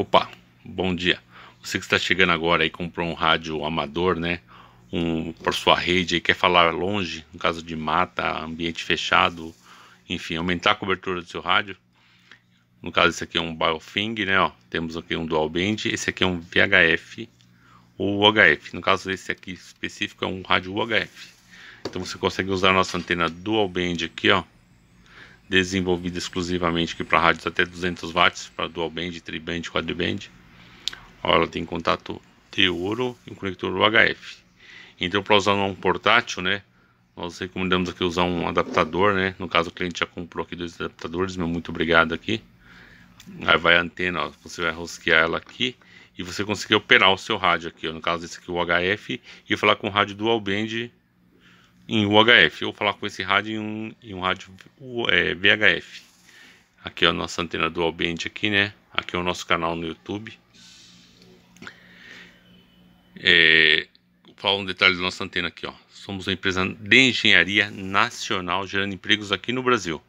Opa, bom dia. Você que está chegando agora e comprou um rádio amador, né? Um por sua rede e quer falar longe, no caso de mata, ambiente fechado, enfim, aumentar a cobertura do seu rádio. No caso esse aqui é um Biofing, né? Ó, temos aqui um dual band, esse aqui é um VHF ou UHF. No caso desse aqui específico é um rádio UHF. Então você consegue usar a nossa antena dual band aqui, ó, desenvolvida exclusivamente aqui para rádios até 200 watts, para dual band, tri band, quad band. ela tem contato de ouro e um conector UHF. Então, para usar um portátil, né, nós recomendamos aqui usar um adaptador, né? No caso, o cliente já comprou aqui dois adaptadores, meu muito obrigado aqui. Aí vai a antena, ó, você vai rosquear ela aqui e você conseguir operar o seu rádio aqui, ó, no caso esse aqui o HF e falar com o rádio dual band em UHF, ou falar com esse rádio em um, em um rádio é, VHF. Aqui é a nossa antena dual band aqui, né? Aqui é o nosso canal no YouTube. É, vou falar um detalhe da nossa antena aqui, ó. Somos uma empresa de engenharia nacional, gerando empregos aqui no Brasil.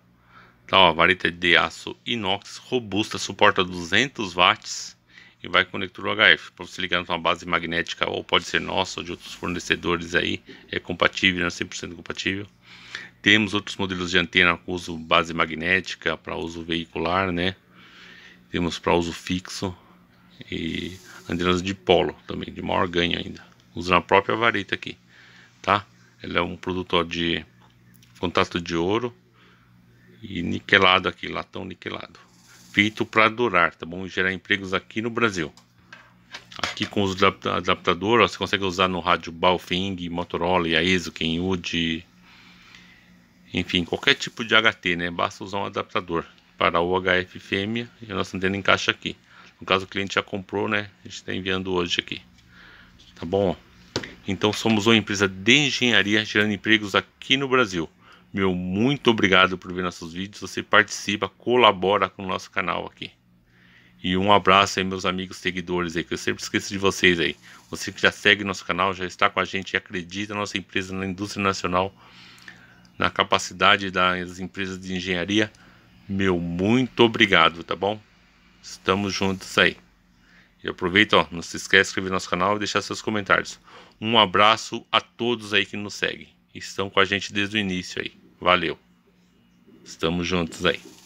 Tá, ó, vareta de aço inox robusta, suporta 200 watts e vai conector UHF para você ligar numa base magnética ou pode ser nossa ou de outros fornecedores aí é compatível, não é 100% compatível. Temos outros modelos de antena com uso base magnética para uso veicular, né? Temos para uso fixo e antenas de polo também, de maior ganho ainda. Usando a própria vareta aqui, tá? Ela é um produtor de contato de ouro e niquelado aqui, latão niquelado feito para durar, tá bom? E gerar empregos aqui no Brasil. Aqui com os adaptador, ó, você consegue usar no rádio Baofeng, Motorola, Yaesu, Kenwood, enfim, qualquer tipo de HT, né? Basta usar um adaptador para o HF fêmea e a nossa antena encaixa aqui. No caso o cliente já comprou, né? A gente está enviando hoje aqui. Tá bom? Então somos uma empresa de engenharia gerando empregos aqui no Brasil. Meu muito obrigado por ver nossos vídeos. Você participa, colabora com o nosso canal aqui. E um abraço aí, meus amigos seguidores aí, que eu sempre esqueço de vocês aí. Você que já segue nosso canal, já está com a gente e acredita na nossa empresa, na indústria nacional, na capacidade das empresas de engenharia. Meu muito obrigado, tá bom? Estamos juntos aí. E aproveita, ó, não se esquece de inscrever no nosso canal e deixar seus comentários. Um abraço a todos aí que nos seguem estão com a gente desde o início aí. Valeu. Estamos juntos aí.